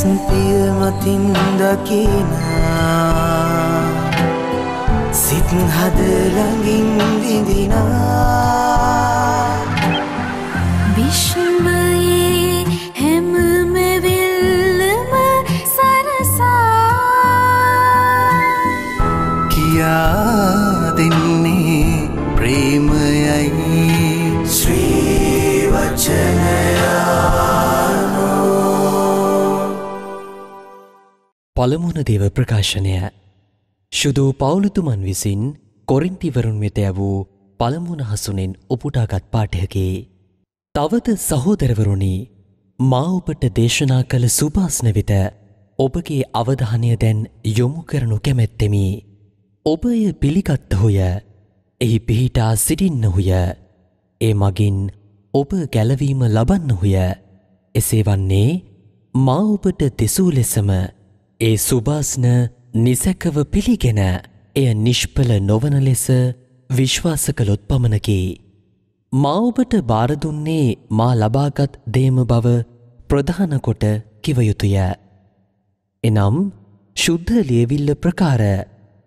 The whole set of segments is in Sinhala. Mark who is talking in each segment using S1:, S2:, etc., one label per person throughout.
S1: සිය මතින් දකිනා සිත් හද ළඟින් විඳිනා
S2: විශ්ම
S1: ඥානදේව ප්‍රකාශනය ශුදු පවුලුතුමන් විසින් කොරින්තිවරුන් වෙත ඇවූ පළමුුණ හසුනෙන් උපුටාගත් පාටයකි. තවද සහෝදරවරුණි මා ඔබට දේශනා කළ සුභාස්න වෙත ඔබගේ අවධානය දැන් යොමු කරනු කැමැත්තෙමි. ඔබ එය පිළිගත්තහුය එහි පිහිටා සිටින්නහුය ඒ මගින් ඔබ ගැලවීම ලබන්නහුය එසේ වන්නේ මා ඔබට දෙසූ ලෙසම ඒ සුභාස්න නිසැකව පිළිගෙන එය නිෂ්පල නොවන ලෙස විශ්වාස කළොත් පමණකි. මා ඔබට බාර දුන්නේ මා ලබාගත් දේම බව ප්‍රධාන කොට කිව යුතුය. එනම් ශුද්ධ ලියවිල්ල ප්‍රකාර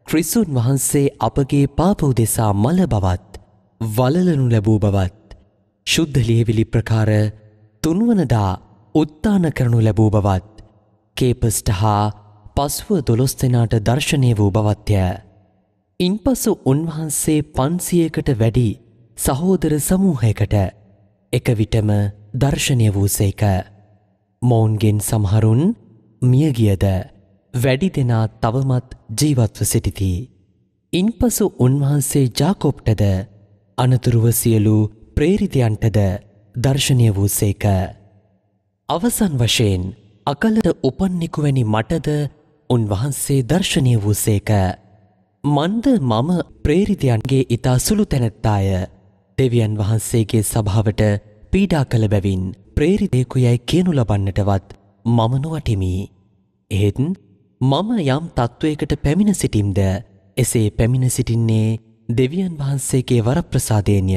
S1: ක්‍රිසුන් වහන්සේ අපගේ පාප උදෙසා මල බවත් වලලනු ලැබූ බවත් ශුද්ධ ලියවිලි ප්‍රකාර තුන්වනදා උත්තාන කරනු ලැබූ බවත් කේපස්ට හා පසුව දොළොස් දෙනාට දර්ශනය වූ බවත්ය. ඉන් පසු උන්වහන්සේ පන්සියකට වැඩි සහෝදර සමූහයකට එකවිටම දර්ශනය වූසේක. මොවුන්ගෙන් සමහරුන් මියගියද වැඩි දෙනා තවමත් ජීවත්ව සිටිති. ඉන් පසු උන්වහන්සේ ජාකොප්ටද අනතුරුව සියලු ප්‍රේරිතයන්ටද දර්ශනය වූසේක. අවසන් වශයෙන් අකලට උපන්නෙකුවැනි මටද උන්වහන්සේ දර්ශනය වූ සේක. මන්ද මම ප්‍රේරිතයන්ගේ ඉතා සුළු තැනැත්තාය දෙවියන් වහන්සේගේ සභාවට පීඩා කළ බැවින් ප්‍රේරිතයකු යැයි කියනු ලබන්නටවත් මමනුවටිමි. එහෙත් මම යම් තත්ත්වයකට පැමිණ සිටිම්ද එසේ පැමිණ සිටින්නේ දෙවියන් වහන්සේගේ වරප්‍රසාදේනය.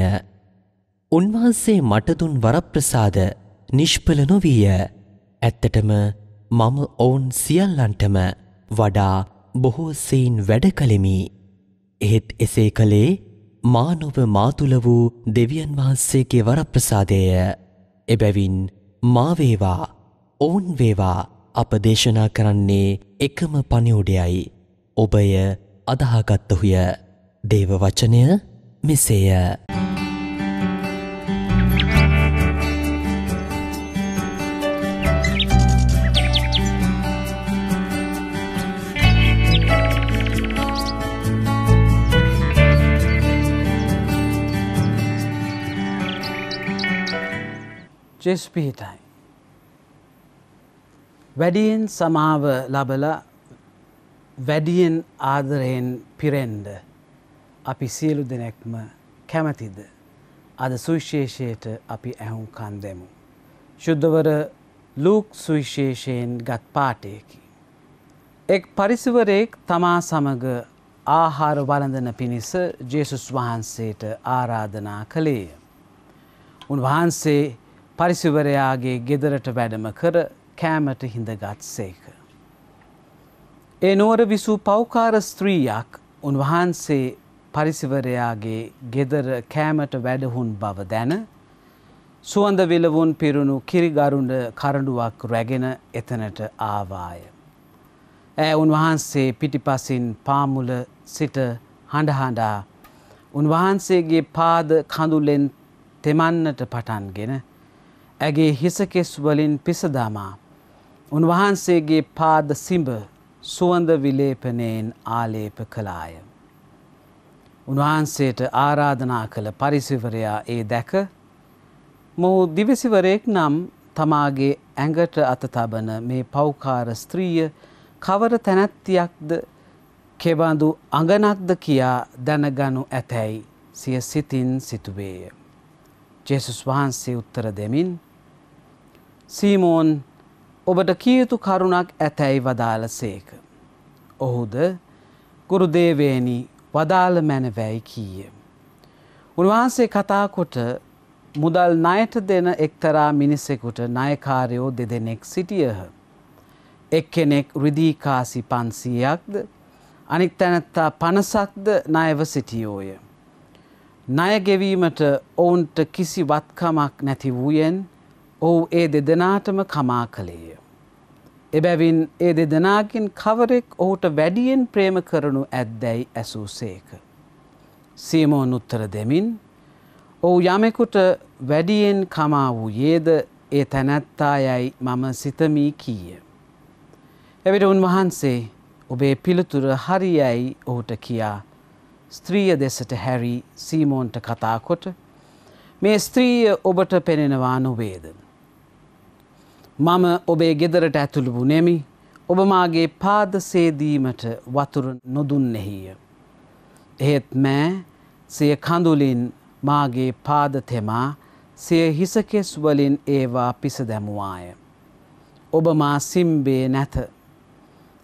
S1: උන්වහන්සේ මටදුන් වරප්‍රසාද නිෂ්පල නොවීය ඇත්තටම මම ඔවුන් සියල්ලන්ටම වඩා බොහෝ සීන් වැඩ කළෙමි. එහෙත් එසේ කළේ මානොව මාතුල වූ දෙවියන් වහන්සේගේ වරප්‍රසාදය එබැවින් මාවේවා ඔවුන් වේවා අප දේශනා කරන්නේ එකම පණිවුඩයයි ඔබය අදහගත්තහුය දේව වචනය මෙසේය
S2: චෙස් පිහිටයි. වැඩියෙන් සමාව ලබල වැඩියෙන් ආදරයෙන් පිරෙන්ඩ අපි සියලු දෙනෙක්ම කැමතිද. අද සුවිශේෂයට අපි ඇහුම් කන් දෙමු. ශුද්ධවර ලූක් සුවිශේෂයෙන් ගත් පාටයකි. එක් පරිසිවරයෙක් තමා සමඟ ආහාර වලඳන පිණිස ජේසුස් වහන්සේට ආරාධනා කළේය. උන්වහන්සේ පරිසිවරයාගේ ගෙදරට වැඩම කර කෑමට හිඳගත් සේක. ඒ නුවර විසූ පෞකාර ස්ත්‍රීයක් උන්වහන්සේ පරිසිවරයාගේ ගෙදර කෑමට වැඩහුන් බව දැන සුවඳ විලවුන් පිරුණු කිරිගරුඩ කරඩුවක් රැගෙන එතනට ආවාය. ඇ උන්වහන්සේ පිටිපසින් පාමුල සිට හඬහඬා උන්වහන්සේගේ පාද කඳුලෙන් තෙමන්නට පටන්ගෙන ඇගේ හිසකෙස් වලින් පිසදමා උන්වහන්සේගේ පාද සිඹ සුවඳ විලේපනයෙන් ආලේප කළාය. උන්වහන්සේට ආරාධනා කළ පරිසිවරයා ඒ දැක මොහු දිවිසිවරයෙක් නම් තමාගේ ඇඟට අතතබන මේ පෞකාර ස්ත්‍රීය කවර තැනැත්තියක්ද කෙබඳු අඟනක්ද කියා දැනගනු ඇතැයි සිය සිතින් සිතුවේය. ජෙසුස් වහන්සේ උත්තර දෙමින් සීමෝන් ඔබට කියයුතු කරුණක් ඇතැයි වදාළ සේක. ඔහුද ගුරුදේවේනි වදාළ මැනවැයි කීය. උන්වහන්සේ කතාකොට මුදල් ණයට දෙන එක්තරා මිනිසෙකුට ණයකාරයෝ දෙදෙනෙක් සිටියහ. එක්කෙනෙක් රිදීකාසි පන්සීයක්ද අනික් තැනැත්තා පණසක්ද ණයව සිටියෝය. ණයගෙවීමට ඔවුන්ට කිසි වත්කමක් නැති වූයෙන් ඔහු ඒ දෙදෙනාටම කමා කළේය. එබැවින් ඒ දෙදෙනකින් කවරෙක් ඔහුට වැඩියෙන් ප්‍රේම කරනු ඇද්දැයි ඇසූ සේක. සීමෝන් උත්තර දෙමින් ඔහු යමෙකුට වැඩියෙන් කමා වූ යේද ඒ තැනැත්තා යැයි මම සිතමී කීය. එවිට උන්වහන්සේ ඔබේ පිළිතුර හරියයි ඔහුට කියා ස්ත්‍රීය දෙසට හැරි සීමෝන්ට කතාකොට මේ ස්ත්‍රීය ඔබට පෙනෙනවා නොවේදන. මම ඔබේ ගෙදරට ඇතුළු වුනෙමි ඔබ මාගේ පාද සේදීමට වතුර නොදුන්නෙහිය. එහෙත් මෑ සිය කඳුලින් මාගේ පාද තෙමා සිය හිසකෙස් වලින් ඒවා පිස දැමුවාය. ඔබ මා සිම්බේ නැත.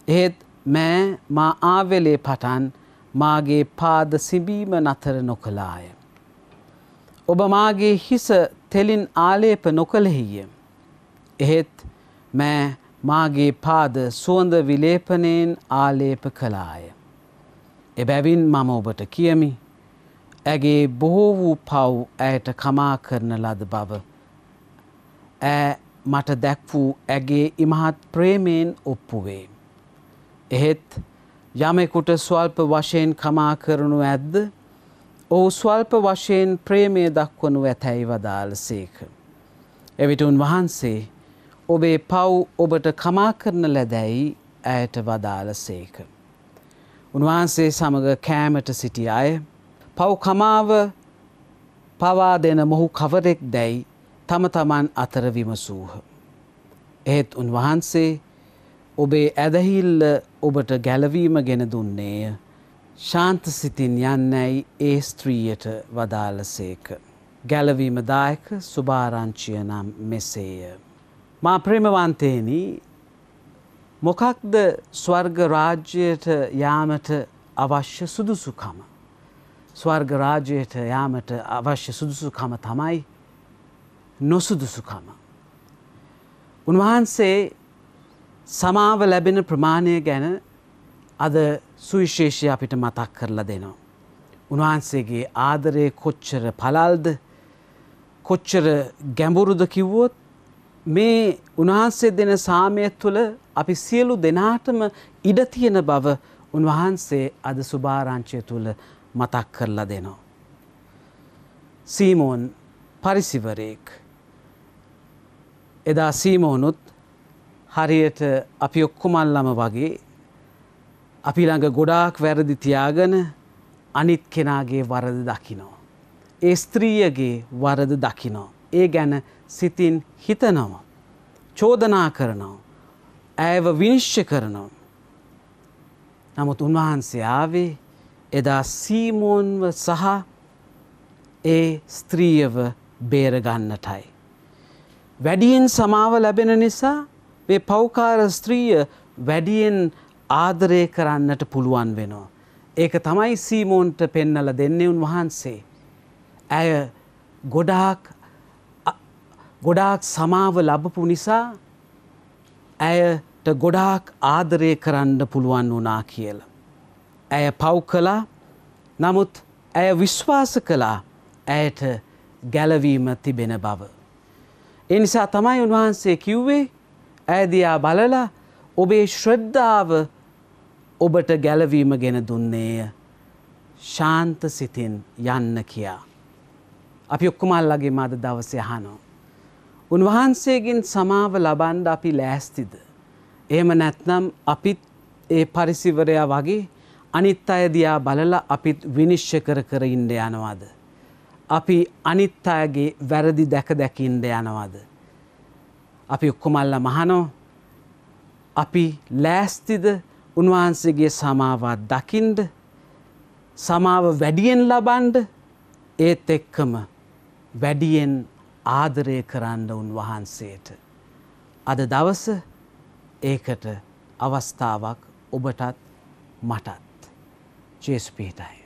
S2: එහෙත් මෑ මා ආවෙලේ පටන් මාගේ පාද සිබීම නතර නොකළාය. ඔබ මාගේ හිස තෙලින් ආලේප නොකළෙහිය. එහෙත් මෑ මාගේ පාද සුවඳ විලේපනයෙන් ආලේප කළාය. එබැවින් මම ඔබට කියමි ඇගේ බොහෝ වූ පව් ඇයට කමා කරන ලද බව. ඇ මට දැක් වූ ඇගේ ඉමහත් ප්‍රේමයෙන් ඔප්පුවේ. එහෙත් යමෙකුට ස්වල්ප වශයෙන් කමා කරනු ඇද්ද ඔහු ස්වල්ප වශයෙන් ප්‍රේමය දක්වනු ඇතැයි වදාළ සේක. එවිට උන්වහන්සේ ඔබේ පව් ඔබට කමා කරන ලැදැයි ඇයට වදාළ සේක. උන්වහන්සේ සමඟ කෑමට සිටි අය පව් කමාව පවා දෙන මොහු කවරෙක් දැයි තම තමන් අතර විමසූහ. එහෙත් උන්වහන්සේ ඔබේ ඇදහිල්ල ඔබට ගැලවීම ගෙන දුන්නේය ශාන්ත සිතින් යන්නැයි ඒ ස්ත්‍රීයට වදාලසේක. ගැලවීමදායක සුභාරංචිය නම් මෙසේය. මා ප්‍රේමවන්තේනි මොකක්ද ස්වර්ග රාජ්‍යයට යාමට අවශ්‍ය සුදුසුකම. ස්වර්ග රාජයට යාමට අවශ්‍ය සුදුසුකම තමයි නොසුදුසුකම. උන්වහන්සේ සමාව ලැබෙන ප්‍රමාණය ගැන අද සුවිශේෂය අපිට මතක් කරලා දෙනවා. උන්වහන්සේගේ ආදරය කොච්චර පලල්ද කොච්චර ගැඹුරුද කිව්වොත් මේ උන්වහන්සේ දෙන සාමය තුළ අපි සියලු දෙනාටම ඉඩ තියෙන බව උන්වහන්සේ අද සුභාරංචය තුළ මතක් කරලා දෙනවා. සීමෝන් පරිසිවරයෙක්. එදා සීමෝනුත් හරියට අපි ඔක්කුමල්ලම වගේ අපි ළඟ ගොඩාක් වැරදි තියාගෙන අනිත් කෙනාගේ වරද දකිනෝ. ඒ ස්ත්‍රීයගේ වරද දකිනෝ. ඒ ගැන සිතින් හිතනවා. චෝදනා කරනවා. ඇයව විනිශ්්‍ය කරනවා. නමුත් උන්වහන්සේ ආවේ එදා සීමෝන්ව සහ ඒ ස්ත්‍රීයව බේරගන්නටයි. වැඩියෙන් සමාව ලැබෙන නිසා මේ පෞකාර ස්ත්‍රීය වැඩියෙන් ආදරය කරන්නට පුළුවන් වෙනවා. ඒක තමයි සීමෝන්ට පෙන්නල දෙන්නේ උන්වහන්සේ. ඇය ගොඩාක් ගොඩාක් සමාව ලබපු නිසා ඇයට ගොඩාක් ආදරය කරන්න පුළුවන් වුනා කියලා. ඇය පව් කළා නමුත් ඇය විශ්වාස කළා ඇයට ගැලවීම තිබෙන බව. එනිසා තමයි උන්වහන්සේ කිව්වේ ඇදයා බලලා ඔබේ ශ්‍රද්ධාව ඔබට ගැලවීම ගෙන දුන්නේය ශාන්ත සිතින් යන්න කියා. අපි ඔක්කුමල්ලගේ මද දවසය හනෝ. උන්වහන්සේගෙන් සමාව ලබන්ඩ අපි ලෑස්තිද. එහෙම නැත්නම් අපිත් ඒ පරිසිවරයා වගේ අනිත් අය දියා බලලා අපිත් විනිශ්්‍ය කර කර ඉන්ඩ යනවාද. අපි අනිත් අයගේ වැරදි දැක දැකින්ඩ යනවාද. අපි ඔක්කුමල්ල මහනෝ අපි ලෑස්තිද උන්වහන්සේගේ සමාවත් දකිින්ඩ සමාව වැඩියෙන් ලබන්ඩ ඒත් එක්කම වැඩියෙන් ආදරය කරන්න උන් වහන්සේට. අද දවස ඒකට අවස්ථාවක් ඔබටත් මටත්. ජේසුපීටයි.